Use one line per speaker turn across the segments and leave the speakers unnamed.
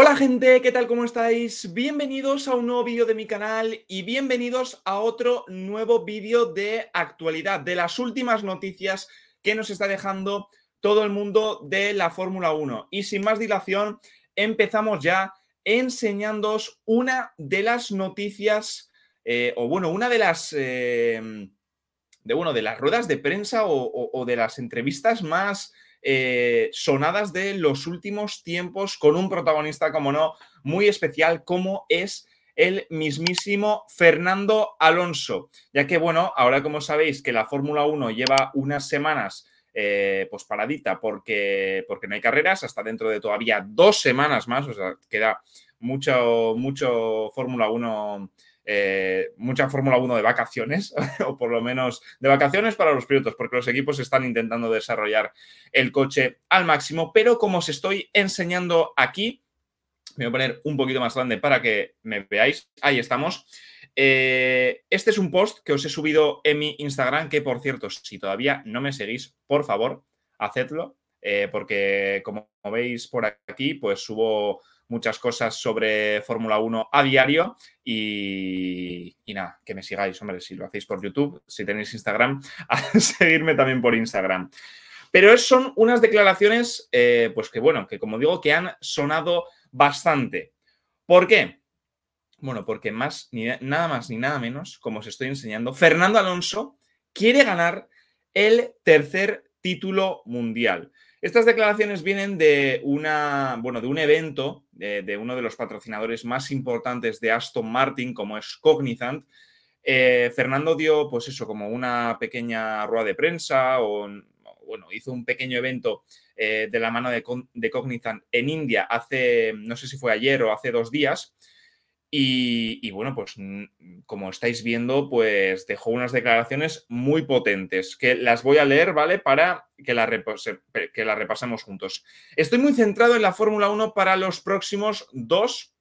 Hola gente, ¿qué tal? ¿Cómo estáis? Bienvenidos a un nuevo vídeo de mi canal y bienvenidos a otro nuevo vídeo de actualidad, de las últimas noticias que nos está dejando todo el mundo de la Fórmula 1. Y sin más dilación, empezamos ya enseñándoos una de las noticias, eh, o bueno, una de las... Eh, de, bueno, de las ruedas de prensa o de las entrevistas más eh, sonadas de los últimos tiempos con un protagonista, como no, muy especial, como es el mismísimo Fernando Alonso, ya que, bueno, ahora como sabéis que la Fórmula 1 lleva unas semanas eh, pues paradita porque, porque no hay carreras, hasta dentro de todavía dos semanas más, o sea, queda mucho, mucho Fórmula 1 eh, mucha Fórmula 1 de vacaciones, o por lo menos de vacaciones para los pilotos, porque los equipos están intentando desarrollar el coche al máximo, pero como os estoy enseñando aquí, me voy a poner un poquito más grande para que me veáis, ahí estamos. Eh, este es un post que os he subido en mi Instagram, que por cierto, si todavía no me seguís, por favor, hacedlo, eh, porque como veis por aquí, pues subo muchas cosas sobre Fórmula 1 a diario y, nada, que me sigáis, hombre, si lo hacéis por YouTube, si tenéis Instagram, a seguirme también por Instagram. Pero son unas declaraciones, eh, pues que bueno, que como digo, que han sonado bastante. ¿Por qué? Bueno, porque más, ni, nada más ni nada menos, como os estoy enseñando, Fernando Alonso quiere ganar el tercer título mundial. Estas declaraciones vienen de una, bueno, de un evento de uno de los patrocinadores más importantes de Aston Martin, como es Cognizant, eh, Fernando dio, pues eso, como una pequeña rueda de prensa o, bueno, hizo un pequeño evento eh, de la mano de, de Cognizant en India hace, no sé si fue ayer o hace dos días, y, bueno, pues mm, como estáis viendo, pues dejó unas declaraciones muy potentes que las voy a leer, ¿vale? Para que las que la repasemos juntos. Estoy muy centrado en la Fórmula 1 para los próximos dos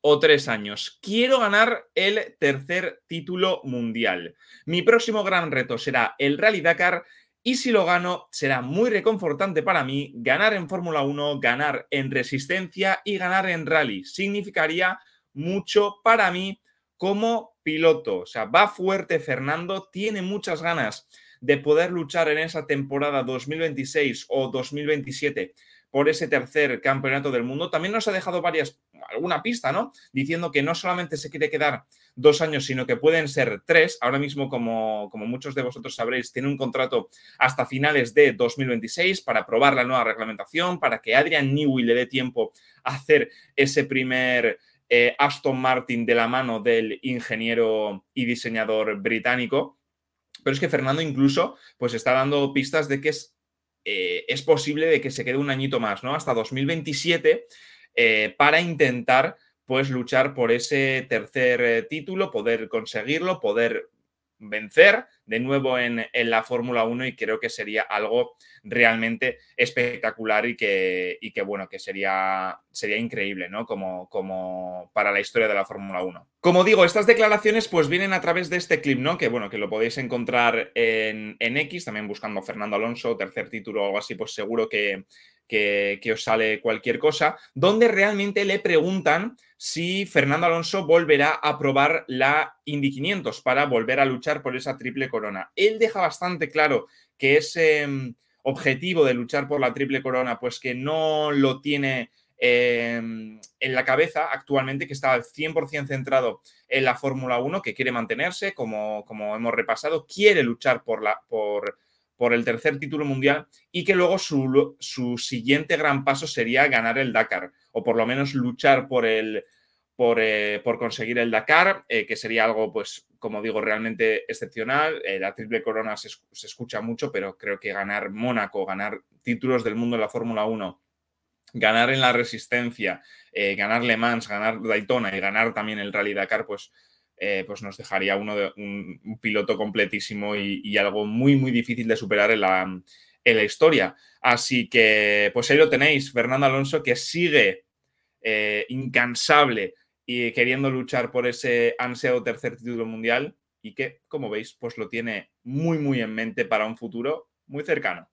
o tres años. Quiero ganar el tercer título mundial. Mi próximo gran reto será el Rally Dakar y si lo gano, será muy reconfortante para mí ganar en Fórmula 1, ganar en resistencia y ganar en rally. Significaría mucho para mí como piloto. O sea, va fuerte Fernando, tiene muchas ganas de poder luchar en esa temporada 2026 o 2027 por ese tercer campeonato del mundo. También nos ha dejado varias, alguna pista, ¿no? Diciendo que no solamente se quiere quedar dos años, sino que pueden ser tres. Ahora mismo, como, como muchos de vosotros sabréis, tiene un contrato hasta finales de 2026 para probar la nueva reglamentación, para que Adrian Newey le dé tiempo a hacer ese primer eh, Aston Martin de la mano del ingeniero y diseñador británico. Pero es que Fernando incluso pues está dando pistas de que es, eh, es posible de que se quede un añito más, ¿no? Hasta 2027 eh, para intentar pues luchar por ese tercer título, poder conseguirlo, poder vencer de nuevo en, la Fórmula 1 y creo que sería algo realmente espectacular y que, bueno, que sería, sería increíble, ¿no? Como, como para la historia de la Fórmula 1. Como digo, estas declaraciones pues vienen a través de este clip, ¿no? Que bueno, que lo podéis encontrar en, en X, también buscando Fernando Alonso, tercer título o algo así, pues seguro que, que, os sale cualquier cosa, donde realmente le preguntan si Fernando Alonso volverá a probar la Indy 500 para volver a luchar por esa triple corona. Él deja bastante claro que ese em, objetivo de luchar por la triple corona, pues que no lo tiene em, en la cabeza actualmente, que está 100% centrado en la Fórmula 1, que quiere mantenerse, como, como hemos repasado, quiere luchar por la, por por el tercer título mundial y que luego su, siguiente gran paso sería ganar el Dakar o por lo menos luchar por el por, eh, por conseguir el Dakar, eh, que sería algo, pues, como digo, realmente excepcional. Eh, la triple corona se, se, escucha mucho, pero creo que ganar Mónaco, ganar títulos del mundo en la Fórmula 1, ganar en la Resistencia, ganar Le Mans, ganar Daytona y ganar también el Rally Dakar, pues eh, pues nos dejaría uno de, un, piloto completísimo y, algo muy, muy difícil de superar en la, historia. Así que, pues ahí lo tenéis, Fernando Alonso, que sigue eh, incansable y queriendo luchar por ese ansiado tercer título mundial y que, como veis, pues lo tiene muy, muy en mente para un futuro muy cercano.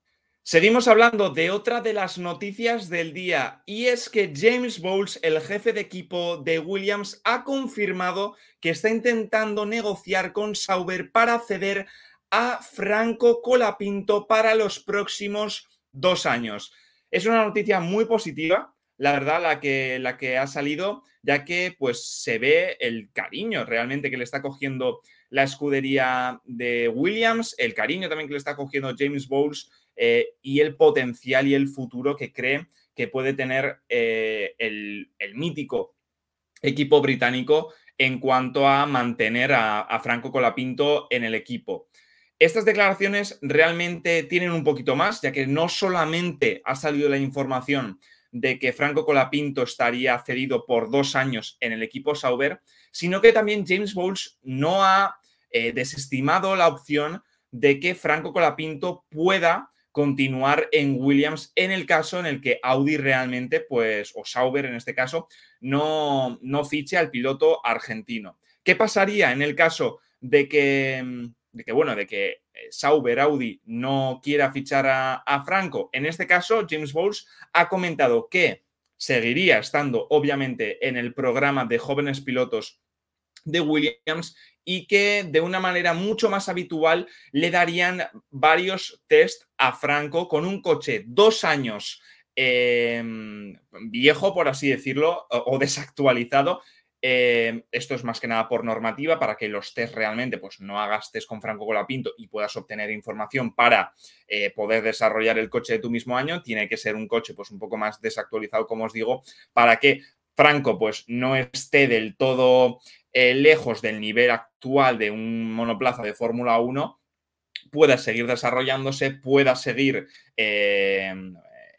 Seguimos hablando de otra de las noticias del día y es que James Bowles, el jefe de equipo de Williams, ha confirmado que está intentando negociar con Sauber para ceder a Franco Colapinto para los próximos dos años. Es una noticia muy positiva, la verdad, la que, la que ha salido, ya que pues se ve el cariño realmente que le está cogiendo la escudería de Williams, el cariño también que le está cogiendo James Bowles eh, y el potencial y el futuro que cree que puede tener eh, el, mítico equipo británico en cuanto a mantener a, Franco Colapinto en el equipo. Estas declaraciones realmente tienen un poquito más, ya que no solamente ha salido la información de que Franco Colapinto estaría cedido por dos años en el equipo Sauber, sino que también James Bowles no ha eh, desestimado la opción de que Franco Colapinto pueda continuar en Williams en el caso en el que Audi realmente, pues, o Sauber en este caso, no, no fiche al piloto argentino. ¿Qué pasaría en el caso de que, mm, que bueno, de que eh, Sauber Audi no quiera fichar a, a Franco? En este caso, James Bowles ha comentado que seguiría estando, obviamente, en el programa de jóvenes pilotos de Williams y que de una manera mucho más habitual le darían varios test a Franco con un coche dos años em, viejo, por así decirlo, o, desactualizado. Em, esto es más que nada por normativa para que los test realmente pues no hagas test con Franco Pinto y puedas obtener información para eh, poder desarrollar el coche de tu mismo año. Tiene que ser un coche pues un poco más desactualizado, como os digo, para que Franco pues no esté del todo eh, lejos del nivel actual de un monoplaza de Fórmula 1, pueda seguir desarrollándose, pueda seguir eh,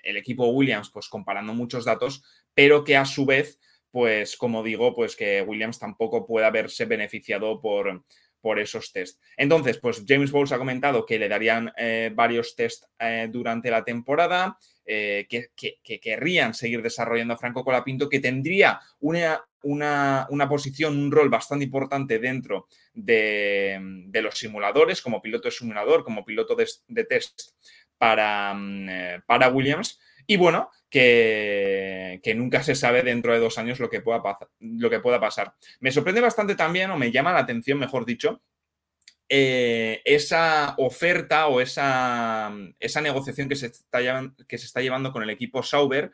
el equipo Williams, pues comparando muchos datos, pero que a su vez, pues como digo, pues que Williams tampoco pueda haberse beneficiado por, por esos test. Entonces, pues James Bowles ha comentado que le darían eh, varios test durante la temporada, que, que, que, querrían seguir desarrollando a Franco Colapinto, que tendría una una, posición, un rol bastante importante dentro de, de, los simuladores, como piloto de simulador, como piloto de, test para, mm, eh, para Williams. Y bueno, que, que, nunca se sabe dentro de dos años lo que, pueda lo que pueda pasar. Me sorprende bastante también, o me llama la atención, mejor dicho, eh, esa oferta o esa, esa negociación que se, está, llevando con el equipo Sauber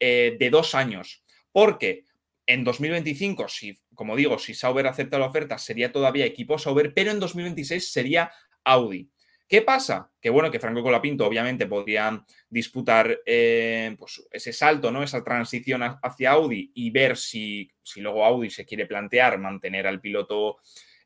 eh, de dos años. ¿Por qué? En 2025, si, como digo, si Sauber acepta la oferta, sería todavía equipo Sauber, pero en 2026 sería Audi. ¿Qué pasa? Que bueno, que Franco Colapinto obviamente podría disputar eh, pues, ese salto, ¿no? Esa transición hacia Audi y ver si, si luego Audi se quiere plantear mantener al piloto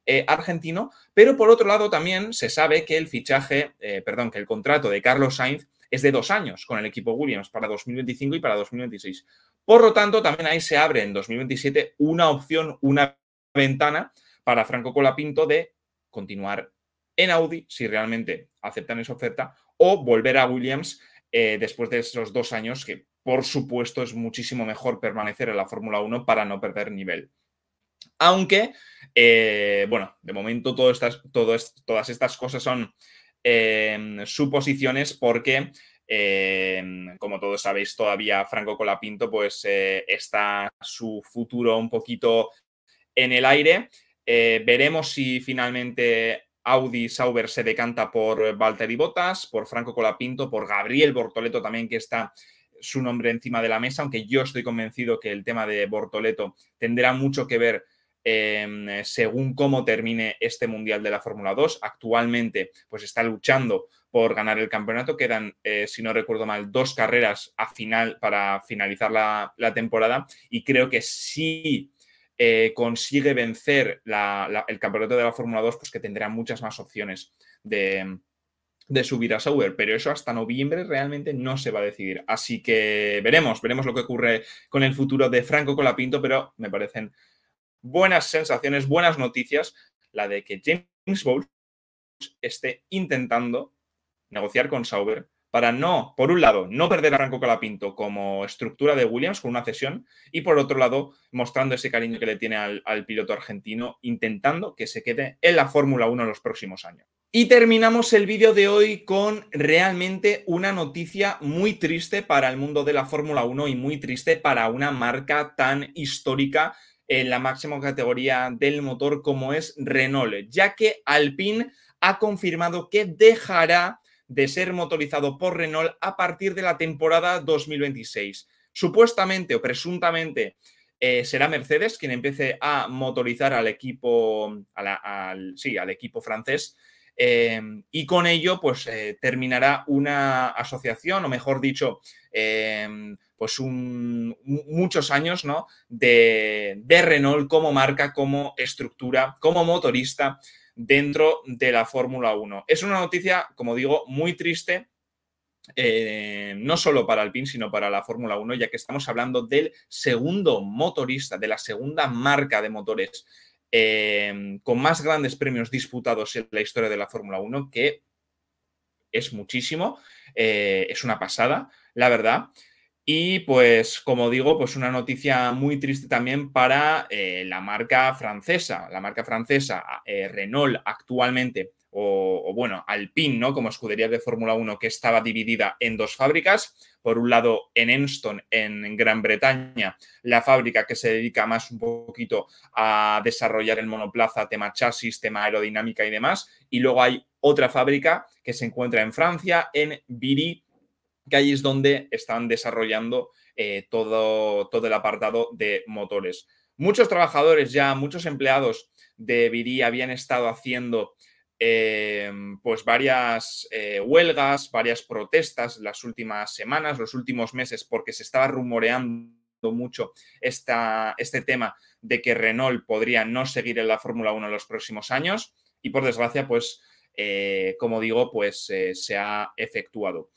eh, argentino. Pero por otro lado, también se sabe que el fichaje, eh, perdón, que el contrato de Carlos Sainz es de dos años con el equipo Williams para 2025 y para 2026. Por lo tanto, también ahí se abre en 2027 una opción, una ventana para Franco Colapinto de continuar en Audi si realmente aceptan esa oferta o volver a Williams eh, después de esos dos años que por supuesto es muchísimo mejor permanecer en la Fórmula 1 para no perder nivel. Aunque, eh, bueno, de momento estas, todas estas cosas son eh, suposiciones porque, em, como todos sabéis, todavía Franco Colapinto pues eh, está su futuro un poquito en el aire. Eh, veremos si finalmente Audi Sauber se decanta por Valtteri Bottas, por Franco Colapinto, por Gabriel Bortoleto también que está su nombre encima de la mesa, aunque yo estoy convencido que el tema de Bortoleto tendrá mucho que ver Em, según cómo termine este Mundial de la Fórmula 2. Actualmente, pues está luchando por ganar el campeonato. Quedan, eh, si no recuerdo mal, dos carreras a final para finalizar la, temporada. Y creo que si eh, consigue vencer el campeonato de la Fórmula 2, pues que tendrá muchas más opciones de, subir a Sauber. Pero eso hasta noviembre realmente no se va a decidir. Así que veremos, veremos lo que ocurre con el futuro de Franco Colapinto, pero me parecen buenas sensaciones, buenas noticias, la de que James Bowles esté intentando negociar con Sauber para no, por un lado, no perder a Ranco Calapinto como estructura de Williams con una cesión y por otro lado, mostrando ese cariño que le tiene al, piloto argentino, intentando que se quede en la Fórmula 1 en los próximos años. Y terminamos el vídeo de hoy con realmente una noticia muy triste para el mundo de la Fórmula 1 y muy triste para una marca tan histórica en la máxima categoría del motor como es Renault, ya que Alpine ha confirmado que dejará de ser motorizado por Renault a partir de la temporada 2026. Supuestamente o presuntamente eh, será Mercedes quien empiece a motorizar al equipo, al, sí, al equipo francés. Eh, y con ello, pues eh, terminará una asociación, o mejor dicho, pues muchos años ¿no? de, Renault como marca, como estructura, como motorista dentro de la Fórmula 1. Es una noticia, como digo, muy triste, eh, no solo para Alpine, sino para la Fórmula 1, ya que estamos hablando del segundo motorista, de la segunda marca de motores eh, con más grandes premios disputados en la historia de la Fórmula 1, que es muchísimo, eh, es una pasada, la verdad. Y pues, como digo, pues una noticia muy triste también para eh, la marca francesa. La marca francesa eh, Renault actualmente, o, bueno, Alpine, ¿no? Como escudería de Fórmula 1 que estaba dividida en dos fábricas. Por un lado, en Enston, en Gran Bretaña, la fábrica que se dedica más un poquito a desarrollar el monoplaza, tema chasis, tema aerodinámica y demás. Y luego hay otra fábrica que se encuentra en Francia, en Viry, que ahí es donde están desarrollando eh, todo, el apartado de motores. Muchos trabajadores ya, muchos empleados de Viri habían estado haciendo eh, pues varias eh, huelgas, varias protestas las últimas semanas, los últimos meses, porque se estaba rumoreando mucho esta, este tema de que Renault podría no seguir en la Fórmula 1 en los próximos años y por desgracia, pues, como digo, pues se ha efectuado.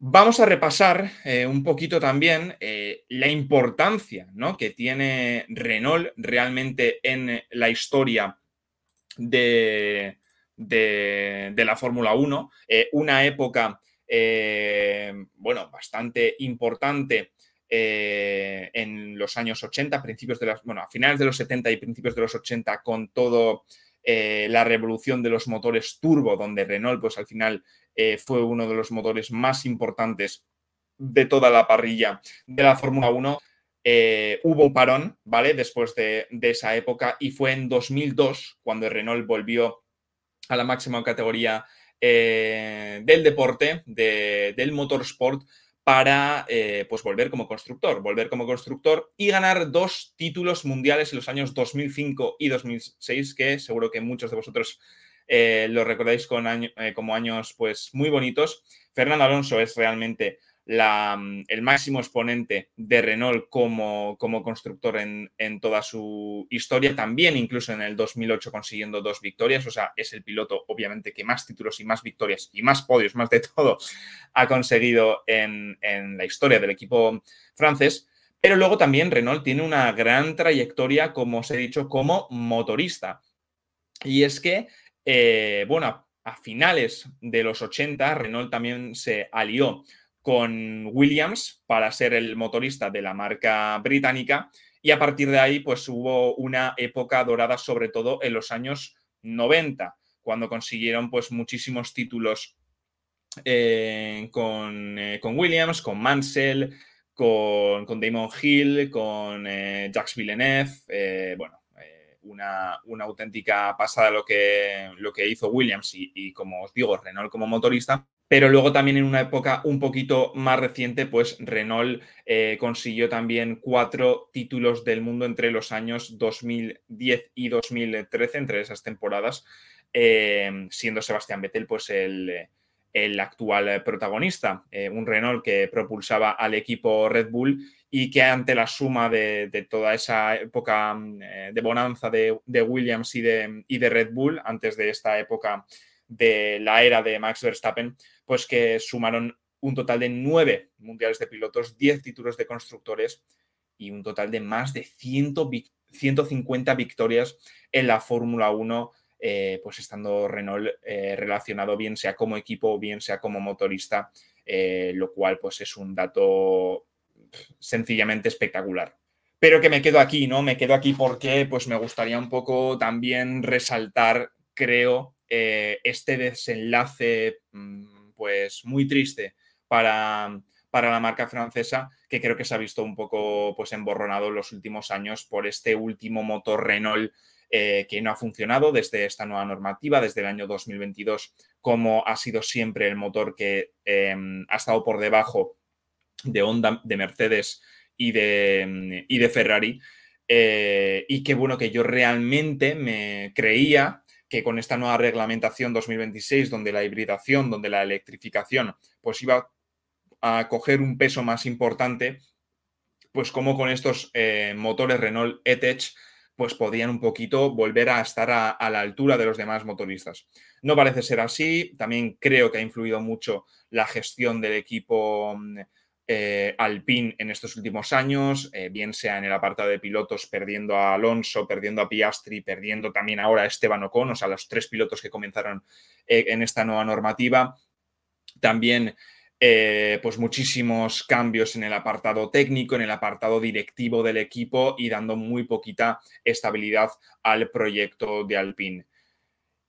Vamos a repasar eh, un poquito también eh, la importancia que tiene Renault realmente en la historia de, la Fórmula 1. Eh, una época, bueno, bastante importante en los años 80, principios de las, a finales de los 70 y principios de los 80 con todo eh, la revolución de los motores turbo, donde Renault, pues al final eh, fue uno de los motores más importantes de toda la parrilla de la Fórmula 1. Eh, hubo parón, ¿vale? Después de, esa época y fue en 2002 cuando Renault volvió a la máxima categoría del deporte, del motorsport, para eh, pues volver como constructor, volver como constructor y ganar dos títulos mundiales en los años 2005 y 2006, que seguro que muchos de vosotros eh, lo recordáis con eh, como años pues, muy bonitos. Fernando Alonso es realmente la, mm, el máximo exponente de Renault como, como constructor en, toda su historia, también incluso en el 2008 consiguiendo dos victorias, o sea, es el piloto obviamente que más títulos y más victorias y más podios, más de todo, ha conseguido en, la historia del equipo francés. Pero luego también Renault tiene una gran trayectoria, como os he dicho, como motorista. Y es que, eh, bueno, a finales de los 80, Renault también se alió con Williams para ser el motorista de la marca británica y a partir de ahí pues hubo una época dorada sobre todo en los años 90 cuando consiguieron pues muchísimos títulos eh, eh, con, Williams, con Mansell, con, Damon Hill, con eh, Jacques Villeneuve, bueno, una, auténtica pasada lo que, lo que hizo Williams y, y como os digo, Renault como motorista, pero luego también en una época un poquito más reciente, pues Renault eh, consiguió también cuatro títulos del mundo entre los años 2010 y 2013, entre esas temporadas, em, siendo Sebastián Vettel pues el, actual protagonista, eh, un Renault que propulsaba al equipo Red Bull y que ante la suma de, toda esa época mm, eh, de bonanza de, Williams y de, y de Red Bull, antes de esta época de la era de Max Verstappen, pues que sumaron un total de nueve mundiales de pilotos, 10 títulos de constructores y un total de más de 150 victorias en la Fórmula 1, eh, pues estando Renault eh, relacionado bien sea como equipo o bien sea como motorista, eh, lo cual pues es un dato sencillamente espectacular. Pero que me quedo aquí, ¿no? Me quedo aquí porque pues me gustaría un poco también resaltar, creo, este desenlace mm, pues muy triste para, la marca francesa, que creo que se ha visto un poco pues, emborronado en los últimos años por este último motor Renault eh, que no ha funcionado desde esta nueva normativa, desde el año 2022, como ha sido siempre el motor que em, ha estado por debajo de Honda, de Mercedes y de, de Ferrari. Eh, y que bueno, que yo realmente me creía que con esta nueva reglamentación 2026, donde la hibridación, donde la electrificación, pues iba a coger un peso más importante, pues como con estos eh, motores Renault etech pues podían un poquito volver a estar a, la altura de los demás motoristas. No parece ser así, también creo que ha influido mucho la gestión del equipo mm, eh, Alpine en estos últimos años, eh, bien sea en el apartado de pilotos perdiendo a Alonso, perdiendo a Piastri, perdiendo también ahora a Esteban Ocon, o sea, los tres pilotos que comenzaron eh, en esta nueva normativa. También eh, pues muchísimos cambios en el apartado técnico, en el apartado directivo del equipo y dando muy poquita estabilidad al proyecto de Alpine.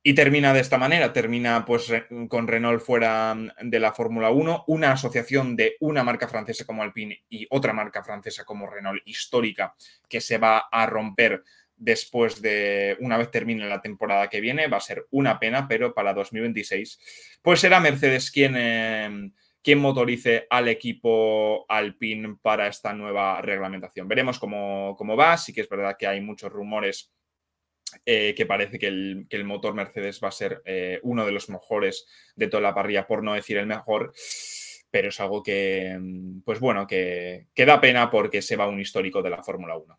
Y termina de esta manera, termina pues con Renault fuera mm, de la Fórmula 1, una asociación de una marca francesa como Alpine y otra marca francesa como Renault histórica que se va a romper después de una vez termine la temporada que viene, va a ser una pena, pero para 2026 pues será Mercedes quien, eh, quien motorice al equipo Alpine para esta nueva reglamentación. Veremos cómo, cómo va, sí que es verdad que hay muchos rumores eh, que parece que el, motor Mercedes va a ser eh, uno de los mejores de toda la parrilla, por no decir el mejor, pero es algo que, mm, pues bueno, que, que da pena porque se va un histórico de la Fórmula 1.